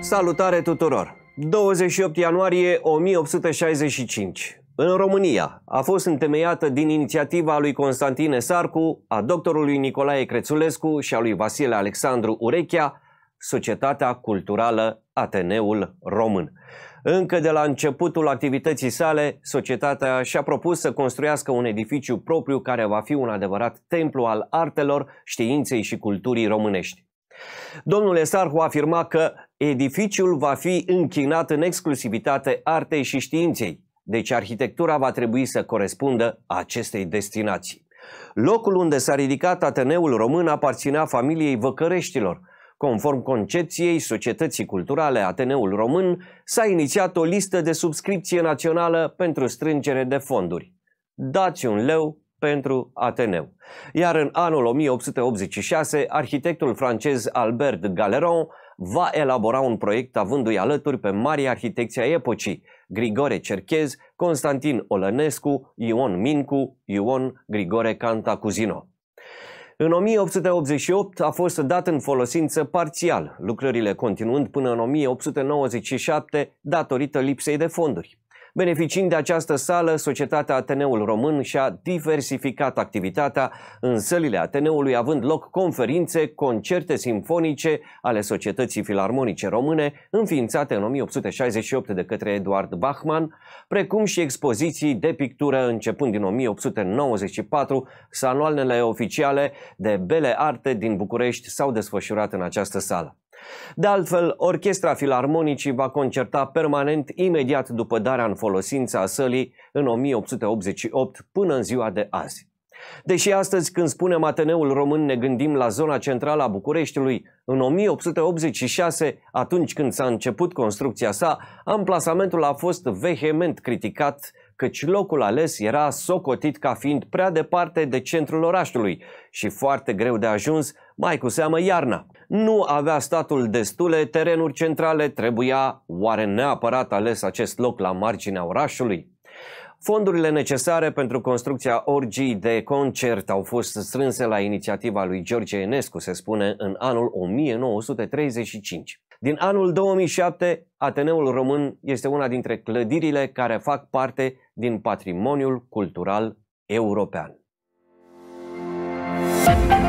Salutare tuturor! 28 ianuarie 1865. În România a fost întemeiată din inițiativa lui Constantin Sarcu, a doctorului Nicolae Crețulescu și a lui Vasile Alexandru Urechea, Societatea Culturală Ateneul Român. Încă de la începutul activității sale, societatea și-a propus să construiască un edificiu propriu care va fi un adevărat templu al artelor, științei și culturii românești. Domnul Esarhu afirma că edificiul va fi închinat în exclusivitate artei și științei, deci arhitectura va trebui să corespundă acestei destinații. Locul unde s-a ridicat Ateneul Român aparținea familiei Văcăreștilor, Conform concepției societății culturale Ateneul Român, s-a inițiat o listă de subscripție națională pentru strângere de fonduri. Dați un leu pentru Ateneu. Iar în anul 1886, arhitectul francez Albert Galeron va elabora un proiect avându-i alături pe mari arhitecți ai epocii, Grigore Cerchez, Constantin Olănescu, Ion Mincu, Ion Grigore Cantacuzino. În 1888 a fost dat în folosință parțial, lucrările continuând până în 1897 datorită lipsei de fonduri. Beneficiind de această sală, Societatea Ateneul Român și-a diversificat activitatea în sălile Ateneului, având loc conferințe, concerte simfonice ale Societății Filarmonice Române, înființate în 1868 de către Eduard Bachmann, precum și expoziții de pictură începând din 1894, sanualnele oficiale de bele arte din București s-au desfășurat în această sală. De altfel, Orchestra Filarmonicii va concerta permanent imediat după darea în folosință a sălii în 1888 până în ziua de azi. Deși astăzi când spunem Ateneul Român ne gândim la zona centrală a Bucureștiului, în 1886, atunci când s-a început construcția sa, amplasamentul a fost vehement criticat căci locul ales era socotit ca fiind prea departe de centrul orașului și foarte greu de ajuns, mai cu seamă iarna. Nu avea statul destule terenuri centrale, trebuia oare neapărat ales acest loc la marginea orașului? Fondurile necesare pentru construcția orgii de concert au fost strânse la inițiativa lui George Enescu, se spune, în anul 1935. Din anul 2007, Ateneul Român este una dintre clădirile care fac parte din patrimoniul cultural european. Thank you